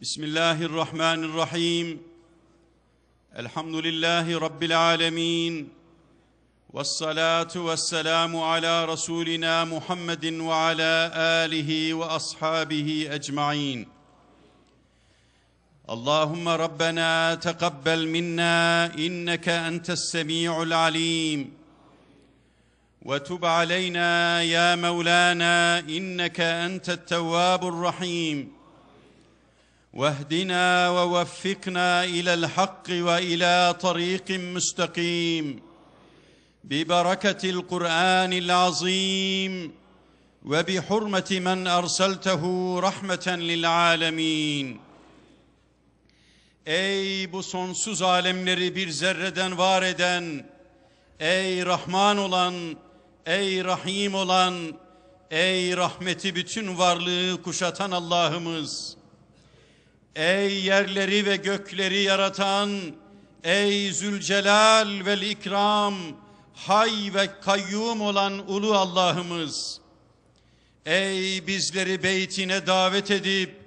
بسم الله الرحمن الرحيم الحمد لله رب العالمين والصلاه والسلام على رسولنا محمد وعلى اله واصحابه اجمعين اللهم ربنا تقبل منا انك انت السميع العليم وتب علينا يا مولانا انك انت التواب الرحيم واهدنا ووفقنا الى الحق والى طريق مستقيم ببركه القران العظيم وبحرمه من ارسلته رحمه للعالمين Ey bu sonsuz alemleri bir zerreden var eden, ey Rahman olan, ey Rahim olan, ey rahmeti bütün varlığı kuşatan Allah'ımız. Ey yerleri ve gökleri yaratan, ey Zülcelal ve ikram, hay ve kayyum olan ulu Allah'ımız. Ey bizleri beytine davet edip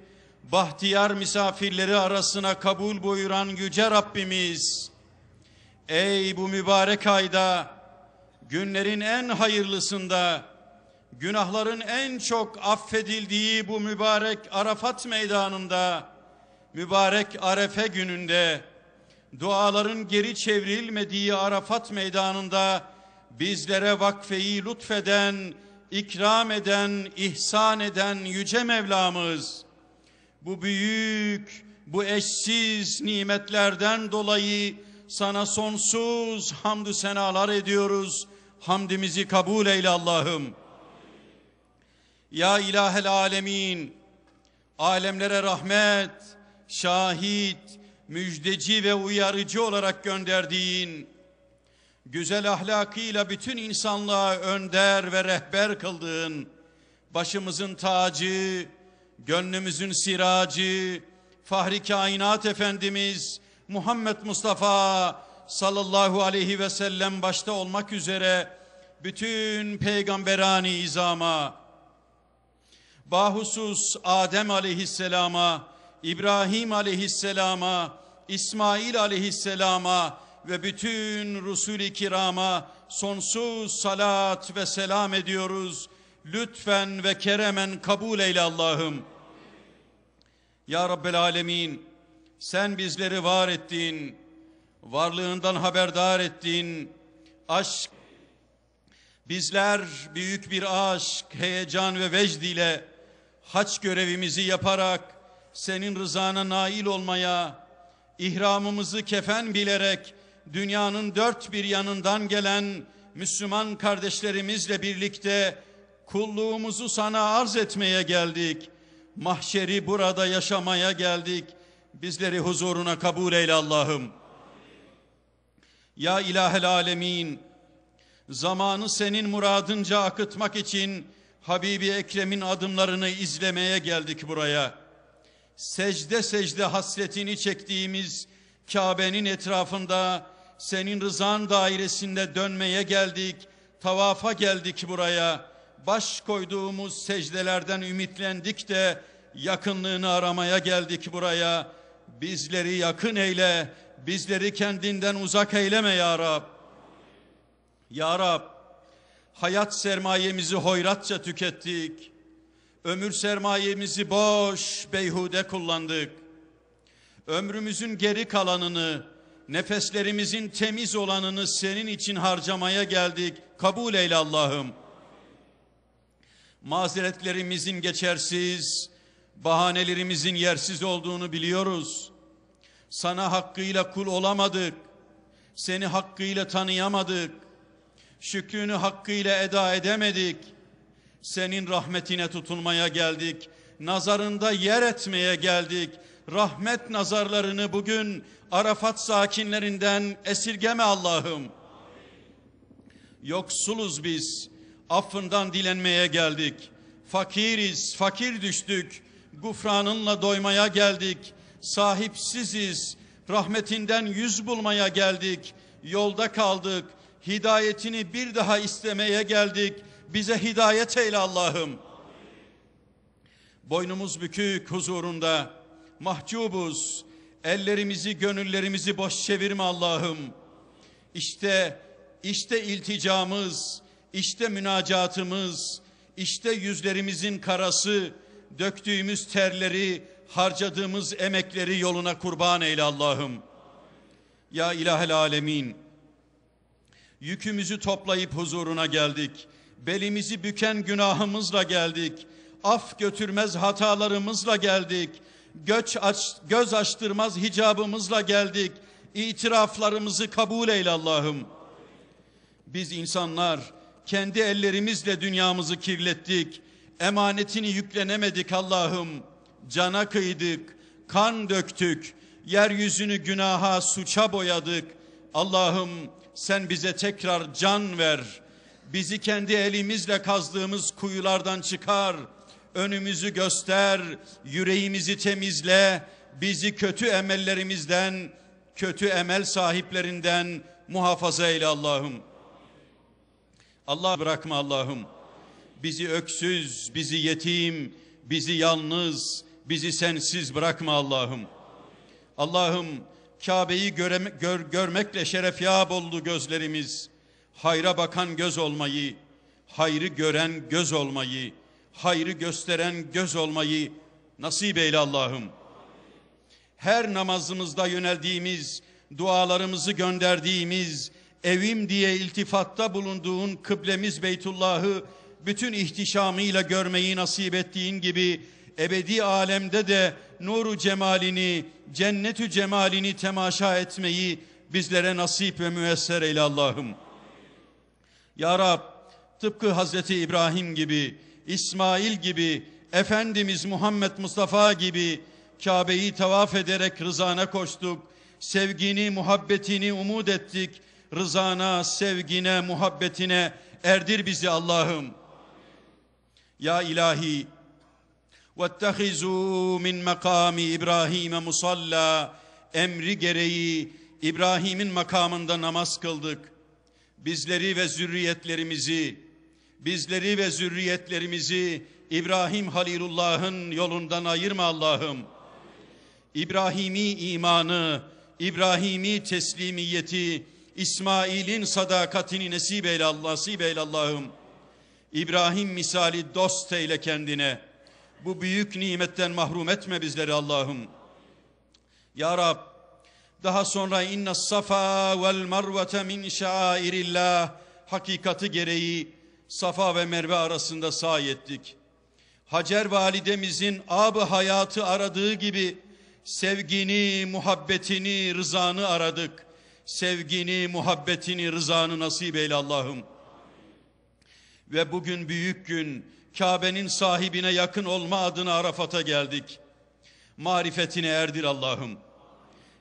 bahtiyar misafirleri arasına kabul buyuran yüce Rabbimiz. Ey bu mübarek ayda günlerin en hayırlısında günahların en çok affedildiği bu mübarek Arafat meydanında mübarek Arefe gününde duaların geri çevrilmediği Arafat meydanında bizlere vakfeyi lütfeden, ikram eden, ihsan eden yüce Mevlamız bu büyük, bu eşsiz nimetlerden dolayı sana sonsuz hamdü senalar ediyoruz. Hamdimizi kabul eyle Allah'ım. Ya ilahel alemin, alemlere rahmet, şahit, müjdeci ve uyarıcı olarak gönderdiğin, güzel ahlakıyla bütün insanlığa önder ve rehber kıldığın, başımızın tacı, gönlümüzün siracı, Fahri Kainat Efendimiz Muhammed Mustafa sallallahu aleyhi ve sellem başta olmak üzere bütün peygamberani izama, bahusus Adem aleyhisselama, İbrahim aleyhisselama, İsmail aleyhisselama ve bütün Resul-i Kiram'a sonsuz salat ve selam ediyoruz. Lütfen ve keremen kabul eyle Allah'ım. Ya Rabbel Alemin, sen bizleri var ettin, varlığından haberdar ettin. Aşk, bizler büyük bir aşk, heyecan ve vecd ile haç görevimizi yaparak senin rızana nail olmaya, ihramımızı kefen bilerek dünyanın dört bir yanından gelen Müslüman kardeşlerimizle birlikte kulluğumuzu sana arz etmeye geldik. Mahşeri burada yaşamaya geldik. Bizleri huzuruna kabul eyle Allah'ım. Ya ilahel alemin, zamanı senin muradınca akıtmak için Habibi Ekrem'in adımlarını izlemeye geldik buraya.'' secde secde hasretini çektiğimiz Kabe'nin etrafında senin rızan dairesinde dönmeye geldik, tavafa geldik buraya. Baş koyduğumuz secdelerden ümitlendik de yakınlığını aramaya geldik buraya. Bizleri yakın eyle, bizleri kendinden uzak eyleme ya Rab. Ya Rab, hayat sermayemizi hoyratça tükettik. Ömür sermayemizi boş, beyhude kullandık. Ömrümüzün geri kalanını, nefeslerimizin temiz olanını senin için harcamaya geldik. Kabul eyle Allah'ım. Mazeretlerimizin geçersiz, bahanelerimizin yersiz olduğunu biliyoruz. Sana hakkıyla kul olamadık. Seni hakkıyla tanıyamadık. Şükrünü hakkıyla eda edemedik senin rahmetine tutunmaya geldik. Nazarında yer etmeye geldik. Rahmet nazarlarını bugün Arafat sakinlerinden esirgeme Allah'ım. Yoksuluz biz. Affından dilenmeye geldik. Fakiriz, fakir düştük. Gufranınla doymaya geldik. Sahipsiziz. Rahmetinden yüz bulmaya geldik. Yolda kaldık. Hidayetini bir daha istemeye geldik bize hidayet eyle Allah'ım. Boynumuz bükük huzurunda mahcubuz. Ellerimizi, gönüllerimizi boş çevirme Allah'ım. İşte işte ilticamız, işte münacatımız, işte yüzlerimizin karası, döktüğümüz terleri, harcadığımız emekleri yoluna kurban eyle Allah'ım. Ya İlahel Alemin, yükümüzü toplayıp huzuruna geldik belimizi büken günahımızla geldik. Af götürmez hatalarımızla geldik. Göç aç, göz açtırmaz hicabımızla geldik. İtiraflarımızı kabul eyle Allah'ım. Biz insanlar kendi ellerimizle dünyamızı kirlettik. Emanetini yüklenemedik Allah'ım. Cana kıydık, kan döktük. Yeryüzünü günaha, suça boyadık. Allah'ım sen bize tekrar can ver.'' bizi kendi elimizle kazdığımız kuyulardan çıkar, önümüzü göster, yüreğimizi temizle, bizi kötü emellerimizden, kötü emel sahiplerinden muhafaza eyle Allah'ım. Allah bırakma Allah'ım. Bizi öksüz, bizi yetim, bizi yalnız, bizi sensiz bırakma Allah'ım. Allah'ım Kabe'yi gör, görmekle şeref yap oldu gözlerimiz hayra bakan göz olmayı, hayrı gören göz olmayı, hayrı gösteren göz olmayı nasip eyle Allah'ım. Her namazımızda yöneldiğimiz, dualarımızı gönderdiğimiz, evim diye iltifatta bulunduğun kıblemiz Beytullah'ı bütün ihtişamıyla görmeyi nasip ettiğin gibi ebedi alemde de nuru cemalini, cennetü cemalini temaşa etmeyi bizlere nasip ve müesser eyle Allah'ım. Ya Rab tıpkı Hazreti İbrahim gibi, İsmail gibi, Efendimiz Muhammed Mustafa gibi Kabe'yi tavaf ederek rızana koştuk. Sevgini, muhabbetini umut ettik. Rızana, sevgine, muhabbetine erdir bizi Allah'ım. Ya ilahi وَاتَّخِذُوا مِنْ مَقَامِ İbrahim'e musalla emri gereği İbrahim'in makamında namaz kıldık bizleri ve zürriyetlerimizi, bizleri ve zürriyetlerimizi İbrahim Halilullah'ın yolundan ayırma Allah'ım. İbrahimi imanı, İbrahimi teslimiyeti, İsmail'in sadakatini nasip eyle, nasip eyle Allah'ım. İbrahim misali dost eyle kendine. Bu büyük nimetten mahrum etme bizleri Allah'ım. Ya Rab, daha sonra inna safa vel marvete min şairillah hakikati gereği Safa ve Merve arasında sahi ettik. Hacer validemizin abı hayatı aradığı gibi sevgini, muhabbetini, rızanı aradık. Sevgini, muhabbetini, rızanı nasip eyle Allah'ım. Ve bugün büyük gün Kabe'nin sahibine yakın olma adına Arafat'a geldik. Marifetini erdir Allah'ım.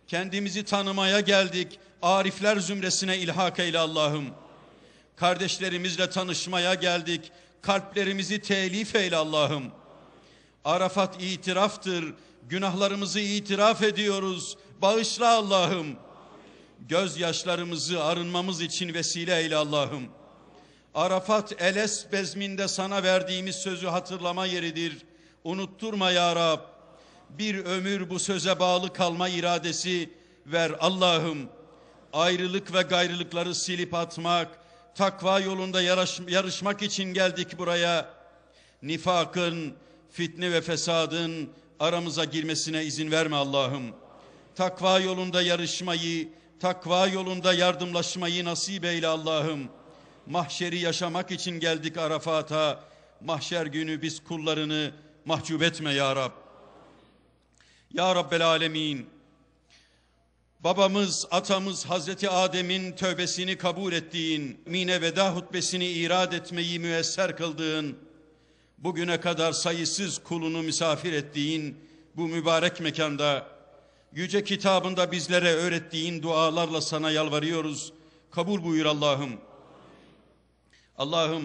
Kendimizi tanımaya geldik. Arifler zümresine ilhak eyle Allah'ım. Kardeşlerimizle tanışmaya geldik. Kalplerimizi telif eyle Allah'ım. Arafat itiraftır. Günahlarımızı itiraf ediyoruz. Bağışla Allah'ım. Gözyaşlarımızı arınmamız için vesile eyle Allah'ım. Arafat Eles bezminde sana verdiğimiz sözü hatırlama yeridir. Unutturma ya Rab bir ömür bu söze bağlı kalma iradesi ver Allah'ım. Ayrılık ve gayrılıkları silip atmak, takva yolunda yarış, yarışmak için geldik buraya. Nifakın, fitne ve fesadın aramıza girmesine izin verme Allah'ım. Takva yolunda yarışmayı, takva yolunda yardımlaşmayı nasip eyle Allah'ım. Mahşeri yaşamak için geldik Arafat'a. Mahşer günü biz kullarını mahcup etme ya Rab. Ya Rabbel Alemin babamız, atamız Hazreti Adem'in tövbesini kabul ettiğin, mine veda hutbesini irad etmeyi müesser kıldığın, bugüne kadar sayısız kulunu misafir ettiğin bu mübarek mekanda, yüce kitabında bizlere öğrettiğin dualarla sana yalvarıyoruz. Kabul buyur Allah'ım. Allah'ım,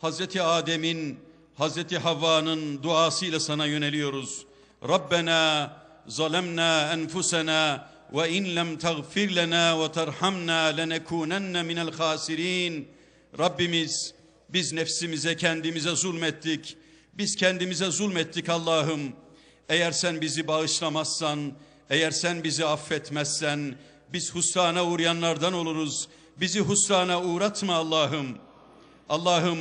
Hazreti Adem'in, Hazreti Havva'nın duasıyla sana yöneliyoruz. ربنا ظلمنا انفسنا وان لم تغفر لنا وترحمنا لنكونن من الخاسرين Rabbimiz biz nefsimize kendimize zulmettik. Biz kendimize zulmettik Allah'ım. Eğer sen bizi bağışlamazsan, eğer sen bizi affetmezsen biz husrana uğrayanlardan oluruz. Bizi husrana uğratma Allah'ım. Allah'ım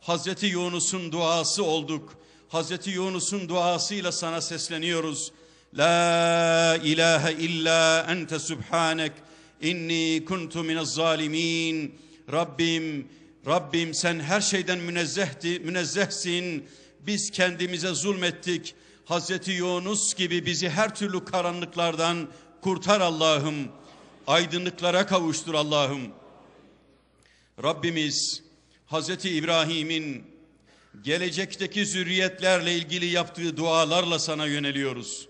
Hazreti Yunus'un duası olduk. Hazreti Yunus'un duasıyla sana sesleniyoruz. La ilahe illa ente subhanek inni kuntu minez zalimin. Rabbim, Rabbim sen her şeyden münezzehti, münezzehsin. Biz kendimize zulmettik. Hazreti Yunus gibi bizi her türlü karanlıklardan kurtar Allah'ım. Aydınlıklara kavuştur Allah'ım. Rabbimiz Hazreti İbrahim'in gelecekteki zürriyetlerle ilgili yaptığı dualarla sana yöneliyoruz.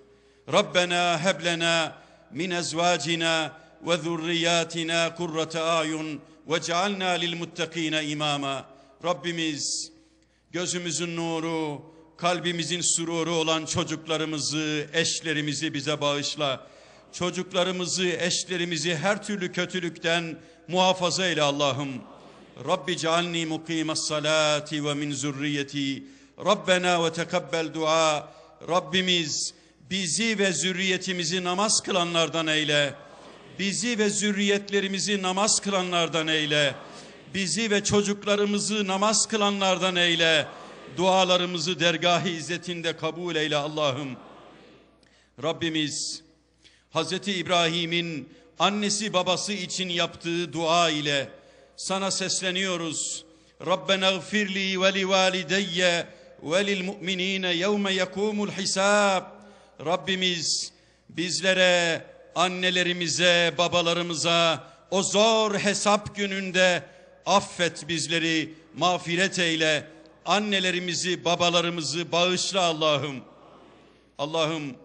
Rabbena heblena min ezvacina ve zurriyatina kurrate ayun ve cealna lil muttakine imama. Rabbimiz gözümüzün nuru, kalbimizin sururu olan çocuklarımızı, eşlerimizi bize bağışla. Çocuklarımızı, eşlerimizi her türlü kötülükten muhafaza eyle Allah'ım. Rabbi cealni mukimes salati ve min zürriyeti Rabbena ve tekebbel dua Rabbimiz bizi ve zürriyetimizi namaz kılanlardan eyle. Bizi ve zürriyetlerimizi namaz kılanlardan eyle. Bizi ve çocuklarımızı namaz kılanlardan eyle. Dualarımızı dergah-ı izzetinde kabul eyle Allah'ım. Rabbimiz Hazreti İbrahim'in annesi babası için yaptığı dua ile sana sesleniyoruz. Rabbena gfirli ve li valideyye ve lil mu'minine yevme yekumul hisab. Rabbimiz bizlere, annelerimize, babalarımıza o zor hesap gününde affet bizleri, mağfiret eyle. Annelerimizi, babalarımızı bağışla Allah'ım. Allah'ım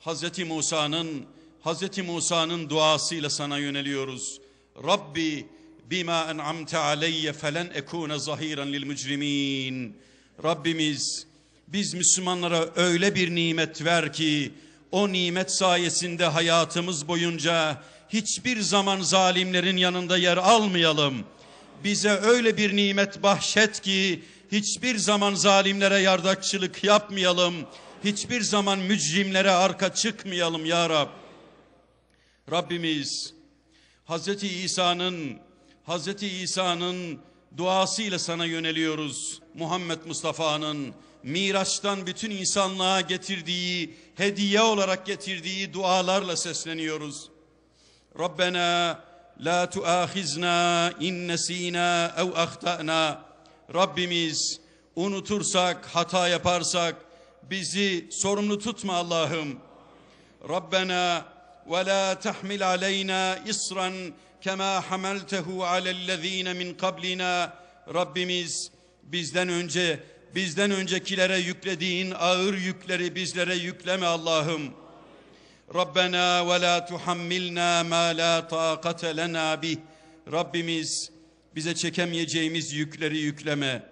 Hazreti Musa'nın Hazreti Musa'nın duasıyla sana yöneliyoruz. Rabbi bima en'amte aleyye felen ekune zahiran lil mücrimin. Rabbimiz biz Müslümanlara öyle bir nimet ver ki o nimet sayesinde hayatımız boyunca hiçbir zaman zalimlerin yanında yer almayalım. Bize öyle bir nimet bahşet ki hiçbir zaman zalimlere yardakçılık yapmayalım. Hiçbir zaman mücrimlere arka çıkmayalım ya Rab. Rabbimiz Hazreti İsa'nın Hz. İsa'nın duasıyla sana yöneliyoruz. Muhammed Mustafa'nın Miraç'tan bütün insanlığa getirdiği, hediye olarak getirdiği dualarla sesleniyoruz. Rabbena la tuahizna in nesina ev ahtana. Rabbimiz unutursak, hata yaparsak bizi sorumlu tutma Allah'ım. Rabbena ولا تحمل علينا إصرا كما حملته على الذين min قبلنا Rabbimiz bizden önce bizden öncekilere yüklediğin ağır yükleri bizlere yükleme Allah'ım. Rabbena ve la tuhammilna ma la taqate lena bih. Rabbimiz bize çekemeyeceğimiz yükleri yükleme.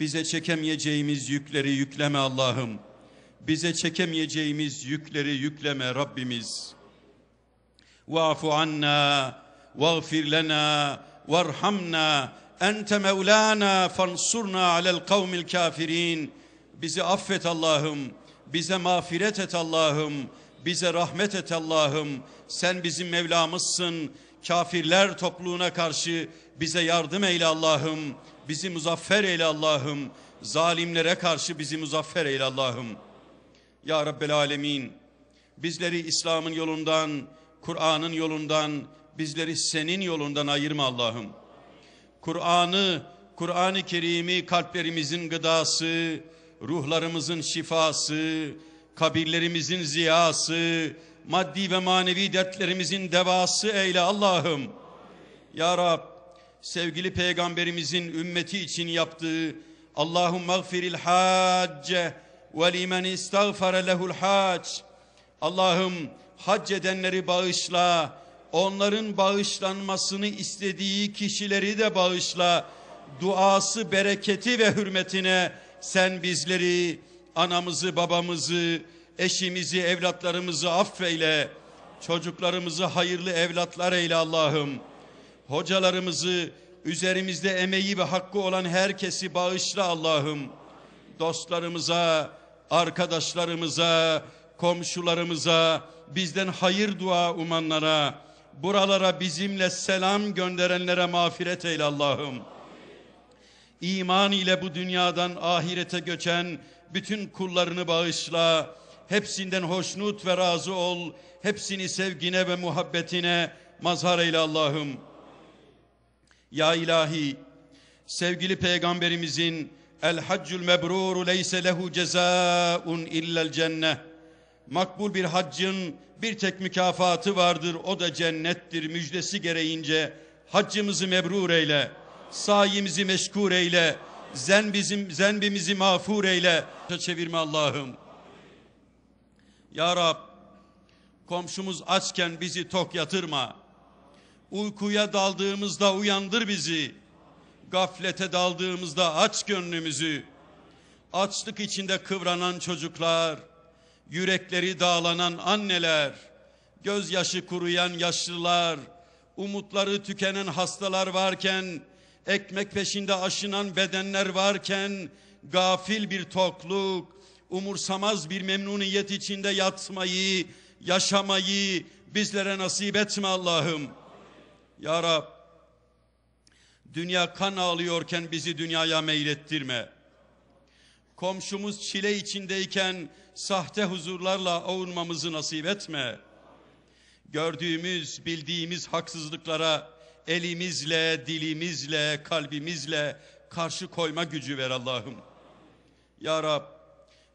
Bize çekemeyeceğimiz yükleri yükleme Allah'ım. Bize çekemeyeceğimiz yükleri yükleme Rabbimiz. واعف عنا واغفر لنا وارحمنا أنت مولانا فانصرنا على القوم الكافرين bizi affet Allah'ım bize mağfiret et Allah'ım bize rahmet et Allah'ım sen bizim Mevlamızsın kafirler topluluğuna karşı bize yardım eyle Allah'ım bizi muzaffer eyle Allah'ım zalimlere karşı bizi muzaffer eyle Allah'ım ya Rabbel Alemin bizleri İslam'ın yolundan Kur'an'ın yolundan bizleri senin yolundan ayırma Allah'ım. Kur'an'ı, Kur'an-ı Kerim'i kalplerimizin gıdası, ruhlarımızın şifası, kabirlerimizin ziyası, maddi ve manevi dertlerimizin devası eyle Allah'ım. Ya Rab, sevgili peygamberimizin ümmeti için yaptığı Allahum mağfiril hacce ve limen istağfara lehul hac. Allah'ım hac edenleri bağışla, onların bağışlanmasını istediği kişileri de bağışla. Duası, bereketi ve hürmetine sen bizleri, anamızı, babamızı, eşimizi, evlatlarımızı affeyle. Çocuklarımızı hayırlı evlatlar eyle Allah'ım. Hocalarımızı, üzerimizde emeği ve hakkı olan herkesi bağışla Allah'ım. Dostlarımıza, arkadaşlarımıza, komşularımıza, bizden hayır dua umanlara, buralara bizimle selam gönderenlere mağfiret eyle Allah'ım. İman ile bu dünyadan ahirete göçen bütün kullarını bağışla. Hepsinden hoşnut ve razı ol. Hepsini sevgine ve muhabbetine mazhar eyle Allah'ım. Ya ilahi, sevgili peygamberimizin El haccul mebruru leyse lehu cezaun illel cenneh makbul bir haccın bir tek mükafatı vardır. O da cennettir müjdesi gereğince. Haccımızı mebrur eyle. Sayimizi meşkur eyle. Zen bizim zenbimizi mağfur eyle. Çevirme Allah'ım. Ya Rab komşumuz açken bizi tok yatırma. Uykuya daldığımızda uyandır bizi. Gaflete daldığımızda aç gönlümüzü. Açlık içinde kıvranan çocuklar, yürekleri dağlanan anneler, gözyaşı kuruyan yaşlılar, umutları tükenen hastalar varken, ekmek peşinde aşınan bedenler varken, gafil bir tokluk, umursamaz bir memnuniyet içinde yatmayı, yaşamayı bizlere nasip etme Allah'ım. Ya Rab, dünya kan ağlıyorken bizi dünyaya meylettirme. Komşumuz çile içindeyken sahte huzurlarla avunmamızı nasip etme. Gördüğümüz, bildiğimiz haksızlıklara elimizle, dilimizle, kalbimizle karşı koyma gücü ver Allah'ım. Ya Rab,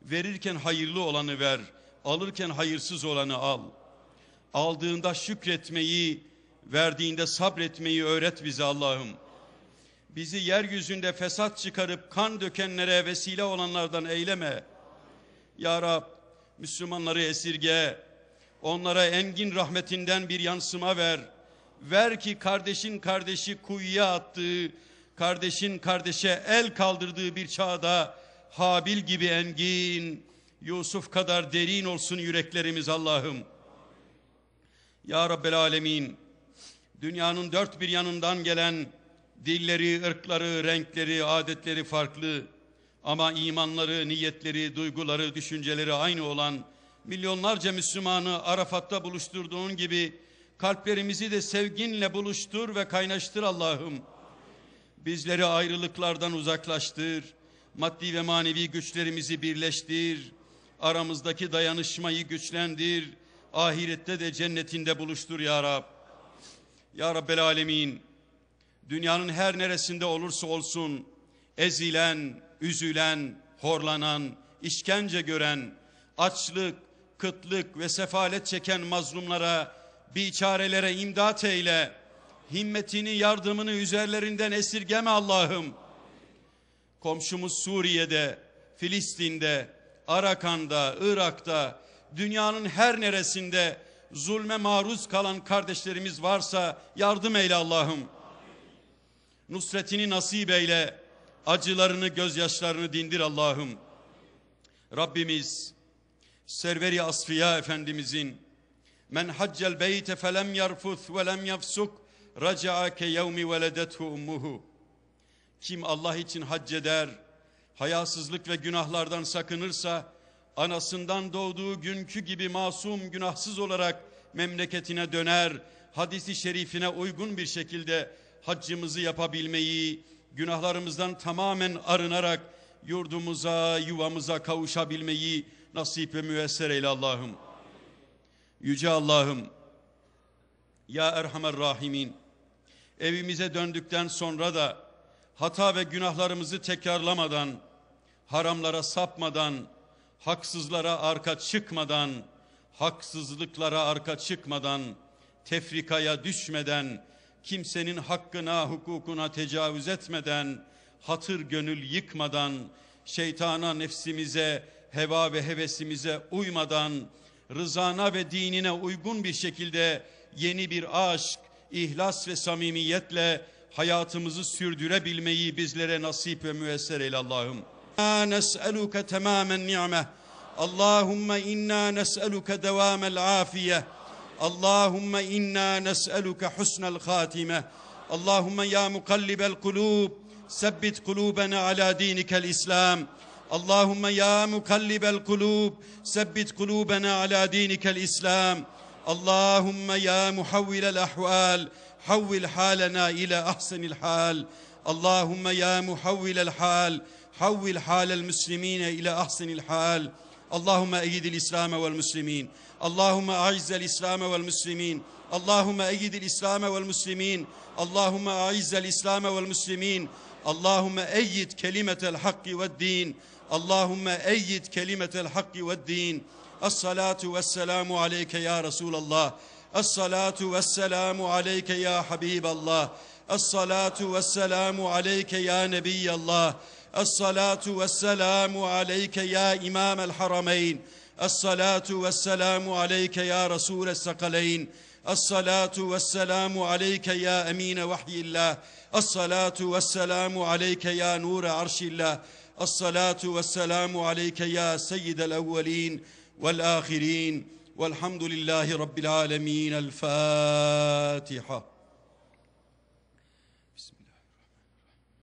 verirken hayırlı olanı ver, alırken hayırsız olanı al. Aldığında şükretmeyi, verdiğinde sabretmeyi öğret bize Allah'ım. Bizi yeryüzünde fesat çıkarıp kan dökenlere vesile olanlardan eyleme. Ya Rab Müslümanları esirge, onlara engin rahmetinden bir yansıma ver. Ver ki kardeşin kardeşi kuyuya attığı, kardeşin kardeşe el kaldırdığı bir çağda Habil gibi engin, Yusuf kadar derin olsun yüreklerimiz Allah'ım. Ya Rabbel Alemin, dünyanın dört bir yanından gelen dilleri, ırkları, renkleri, adetleri farklı, ama imanları, niyetleri, duyguları, düşünceleri aynı olan milyonlarca Müslümanı Arafat'ta buluşturduğun gibi kalplerimizi de sevginle buluştur ve kaynaştır Allah'ım. Bizleri ayrılıklardan uzaklaştır. Maddi ve manevi güçlerimizi birleştir. Aramızdaki dayanışmayı güçlendir. Ahirette de cennetinde buluştur ya Rab. Ya Rabbel Alemin. Dünyanın her neresinde olursa olsun ezilen, üzülen, horlanan, işkence gören, açlık, kıtlık ve sefalet çeken mazlumlara, biçarelere imdat eyle. Himmetini, yardımını üzerlerinden esirgeme Allah'ım. Komşumuz Suriye'de, Filistin'de, Arakan'da, Irak'ta, dünyanın her neresinde zulme maruz kalan kardeşlerimiz varsa yardım eyle Allah'ım. Nusretini nasip eyle. Acılarını, gözyaşlarını dindir Allah'ım. Rabbimiz Serveri Asfiya Efendimizin Men haccel beyte felem yarfuth ve lem yafsuk raca'a ke yevmi veledethu ummuhu. Kim Allah için hac eder, hayasızlık ve günahlardan sakınırsa anasından doğduğu günkü gibi masum günahsız olarak memleketine döner, hadisi şerifine uygun bir şekilde haccımızı yapabilmeyi günahlarımızdan tamamen arınarak yurdumuza, yuvamıza kavuşabilmeyi nasip ve müesser eyle Allah'ım. Yüce Allah'ım, Ya Erhamer Rahimin, evimize döndükten sonra da hata ve günahlarımızı tekrarlamadan, haramlara sapmadan, haksızlara arka çıkmadan, haksızlıklara arka çıkmadan, tefrikaya düşmeden, kimsenin hakkına, hukukuna tecavüz etmeden, hatır gönül yıkmadan, şeytana, nefsimize, heva ve hevesimize uymadan, rızana ve dinine uygun bir şekilde yeni bir aşk, ihlas ve samimiyetle hayatımızı sürdürebilmeyi bizlere nasip ve müesser eyle Allah'ım. Nes'eluke tamamen ni'me. Allahümme inna nes'eluke devamel afiyeh. اللهم إنا نسألك حسن الخاتمة اللهم يا مقلب القلوب ثبت قلوبنا على دينك الإسلام اللهم يا مقلب القلوب ثبت قلوبنا على دينك الإسلام اللهم يا محول الأحوال حول حالنا إلى أحسن الحال اللهم يا محول الحال حول حال المسلمين إلى أحسن الحال اللهم أيد الإسلام والمسلمين اللهم أعز الإسلام والمسلمين اللهم أيد الإسلام والمسلمين اللهم أعز الإسلام والمسلمين اللهم أيد كلمة الحق والدين اللهم أيد كلمة الحق والدين الصلاة والسلام عليك يا رسول الله الصلاة والسلام عليك يا حبيب الله الصلاة والسلام عليك يا نبي الله الصلاة والسلام عليك يا إمام الحرمين الصلاة والسلام عليك يا رسول الثقلين الصلاة والسلام عليك يا أمين وحي الله الصلاة والسلام عليك يا نور عرش الله الصلاة والسلام عليك يا سيد الأولين والآخرين والحمد لله رب العالمين الفاتحة